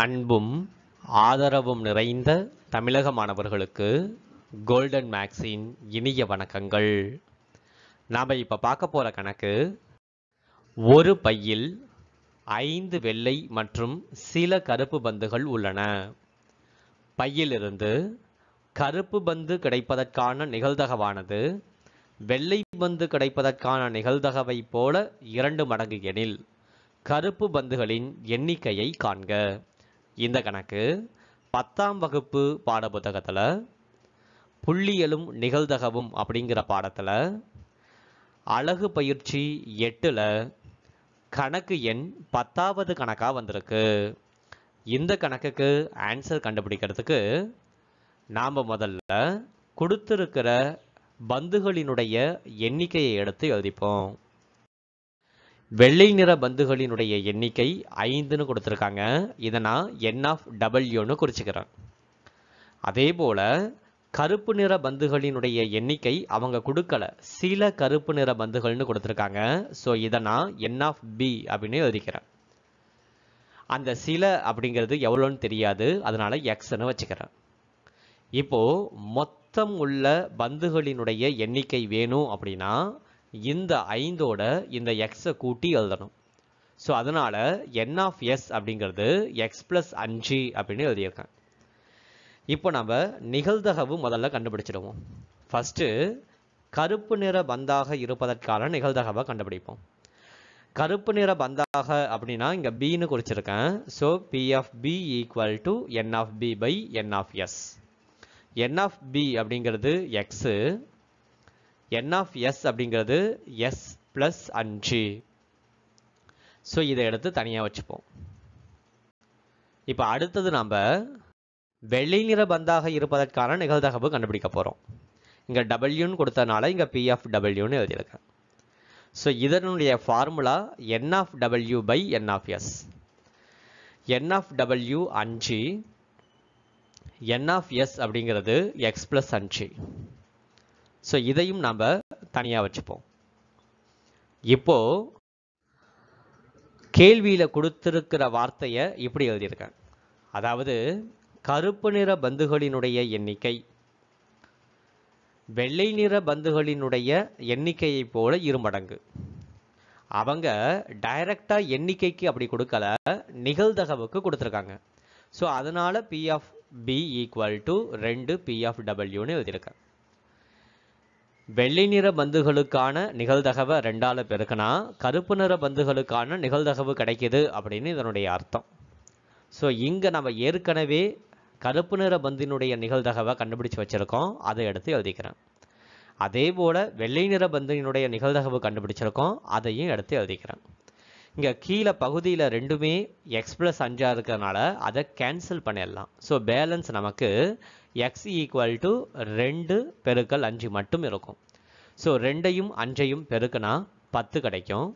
அன்பும் ஆதரவும் நிறைந்த தமிழக மாணவர்களுக்கு கோல்டன் மேக்ஸின் இனிய வணக்கங்கள் நாம் இப்போ பார்க்க போகிற கணக்கு ஒரு பையில் ஐந்து வெள்ளை மற்றும் சில கருப்பு பந்துகள் உள்ளன பையிலிருந்து கருப்பு பந்து கிடைப்பதற்கான நிகழ்தகவானது வெள்ளை பந்து கிடைப்பதற்கான நிகழ்தகவை போல இரண்டு மடங்கு எனில் கருப்பு பந்துகளின் எண்ணிக்கையை காண்க இந்த கணக்கு பத்தாம் வகுப்பு பாட புத்தகத்தில் புள்ளியலும் நிகழ்தகவும் அப்படிங்கிற பாடத்தில் அழகு பயிற்சி எட்டில் கணக்கு எண் பத்தாவது கணக்காக வந்திருக்கு இந்த கணக்குக்கு ஆன்சர் கண்டுபிடிக்கிறதுக்கு நாம் முதல்ல கொடுத்துருக்கிற பந்துகளினுடைய எண்ணிக்கையை எடுத்து எழுதிப்போம் வெள்ளை நிற பந்துகளினுடைய எண்ணிக்கை ஐந்துன்னு கொடுத்துருக்காங்க இதை நான் என் ஆஃப் டபிள்யூன்னு குறிச்சுக்கிறேன் அதே போல் கருப்பு நிற பந்துகளினுடைய எண்ணிக்கை அவங்க கொடுக்கல சில கருப்பு நிற பந்துகள்னு கொடுத்துருக்காங்க ஸோ இதை நான் என் ஆஃப் பி அப்படின்னு எழுதிக்கிறேன் அந்த சில அப்படிங்கிறது எவ்வளோன்னு தெரியாது அதனால எக்ஸ்ன்னு வச்சுக்கிறேன் இப்போது மொத்தம் உள்ள பந்துகளினுடைய எண்ணிக்கை வேணும் அப்படின்னா இந்த ஐந்தோட இந்த எக்ஸை கூட்டி எழுதணும் ஸோ அதனால் என் ஆஃப் எஸ் அப்படிங்கிறது எக்ஸ் ப்ளஸ் அஞ்சு அப்படின்னு எழுதியிருக்கேன் இப்போ நம்ம நிகழ்தகவு முதல்ல கண்டுபிடிச்சிடுவோம் ஃபஸ்ட்டு கருப்பு நிற பந்தாக இருப்பதற்கான நிகழ்தகவை கண்டுபிடிப்போம் கருப்பு நிற பந்தாக அப்படின்னா இங்கே பின்னு குறிச்சிருக்கேன் so P of B equal to N of B by N of S N of B அப்படிங்கிறது எக்ஸு என் ஆஃப் எஸ் அப்படிங்கிறது எஸ் ப்ளஸ் அஞ்சு ஸோ இதை எடுத்து தனியாக வச்சுப்போம் இப்போ அடுத்தது நம்ம வெள்ளை நிற பந்தாக இருப்பதற்கான நிகழ்தகவு கண்டுபிடிக்க போகிறோம் இங்கே டபிள்யூன்னு கொடுத்தனால இங்கே பி ஆஃப் டபிள்யூன்னு எழுதியிருக்கேன் ஸோ இதனுடைய formula N of W by N of S N of W அஞ்சு என் ஆஃப் எஸ் அப்படிங்கிறது எக்ஸ் ப்ளஸ் அஞ்சு ஸோ இதையும் நாம் தனியாக வச்சுப்போம் இப்போ கேள்வியில் கொடுத்துருக்கிற வார்த்தையை இப்படி எழுதியிருக்கேன் அதாவது கருப்பு நிற பந்துகளினுடைய எண்ணிக்கை வெள்ளை நிற பந்துகளினுடைய எண்ணிக்கையை போல இருமடங்கு அவங்க டைரக்டாக எண்ணிக்கைக்கு அப்படி கொடுக்கல நிகழ்தகவுக்கு கொடுத்துருக்காங்க ஸோ அதனால் P of B equal to ரெண்டு பி ஆஃப் டபிள்யூன்னு எழுதியிருக்கேன் வெள்ளை நிற பந்துகளுக்கான நிகழ்தகவை ரெண்டால் பெருக்கினா கருப்பு நிற பந்துகளுக்கான நிகழ்தகவு கிடைக்கிது அப்படின்னு இதனுடைய அர்த்தம் ஸோ இங்கே நம்ம ஏற்கனவே கருப்பு நிற பந்தினுடைய நிகழ்தகவை கண்டுபிடிச்சு வச்சுருக்கோம் அதை எடுத்து எழுதிக்கிறேன் அதே போல் வெள்ளை நிற பந்தினுடைய நிகழ்தகவு கண்டுபிடிச்சிருக்கோம் அதையும் எடுத்து எழுதிக்கிறேன் இங்கே கீழே பகுதியில் ரெண்டுமே எக்ஸ் ப்ளஸ் அஞ்சாக இருக்கிறனால அதை கேன்சல் பண்ணிடலாம் ஸோ பேலன்ஸ் நமக்கு எக்ஸ் ஈக்குவல் டு ரெண்டு பெருக்கல் அஞ்சு மட்டும் இருக்கும் ஸோ ரெண்டையும் அஞ்சையும் பெருக்கனா பத்து கிடைக்கும்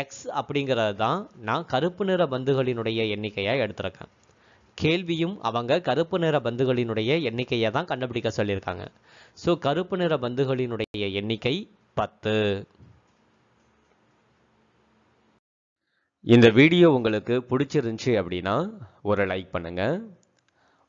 எக்ஸ் அப்படிங்கிறது தான் நான் கருப்பு நிற பந்துகளினுடைய எண்ணிக்கையாக எடுத்திருக்கேன் கேள்வியும் அவங்க கருப்பு நிற பந்துகளினுடைய எண்ணிக்கையை தான் கண்டுபிடிக்க சொல்லியிருக்காங்க ஸோ கருப்பு நிற பந்துகளினுடைய எண்ணிக்கை பத்து இந்த வீடியோ உங்களுக்கு பிடிச்சிருந்துச்சி அப்படின்னா ஒரு லைக் பண்ணுங்கள்